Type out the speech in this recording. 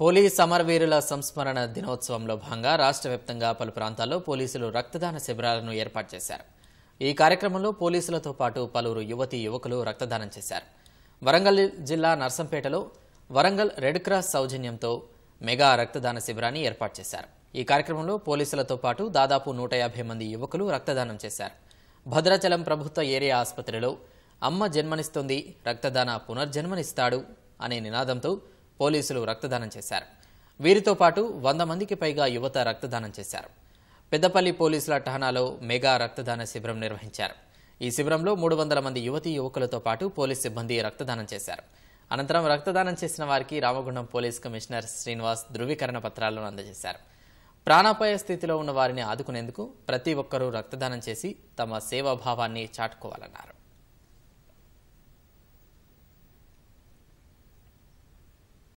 police సమరవీరుల సంస్మరణ దినోత్సవంలో భాగంగా రాష్ట్ర వ్యాప్తంగా పలు ప్రాంతాల్లో పోలీసులు రక్తదాన శిబిరాలను ఏర్పాటు చేశారు ఈ కార్యక్రమంలో పోలీసులతో పాటు పలువురు యువతీ యువకులు రక్తదానం చేశారు వరంగల్ జిల్లా నర్సంపేటలో వరంగల్ రెడ్ క్రాస్ సౌజన్యంతో మెగా రక్తదాన శిబిరాన్ని ఏర్పాటు చేశారు ఈ కార్యక్రమంలో పోలీసులతో పాటు దాదాపు నూట యాభై మంది యువకులు రక్తదానం చేశారు భద్రాచలం ప్రభుత్వ ఏరియా ఆసుపత్రిలో అమ్మ జన్మనిస్తుంది రక్తదాన పునర్జన్మనిస్తాడు అనే నినాదంతో పోలీసులు రక్తదానం చేశారు వీరితో పాటు వంద మందికి పైగా యువత రక్తదానం చేశారు పెద్దపల్లి పోలీసుల ఠానాలో మెగా రక్తదాన శిబిరం నిర్వహించారు ఈ శిబిరంలో మూడు వందల మంది యువతీ యువకులతో పాటు పోలీస్ సిబ్బంది రక్తదానం చేశారు అనంతరం రక్తదానం చేసిన వారికి రామగుండం పోలీస్ కమిషనర్ శ్రీనివాస్ ధృవీకరణ పత్రాలను అందజేశారు ప్రాణాపాయ స్థితిలో ఉన్న వారిని ఆదుకునేందుకు ప్రతి ఒక్కరూ రక్తదానం చేసి తమ సేవాభావాన్ని చాటుకోవాలన్నారు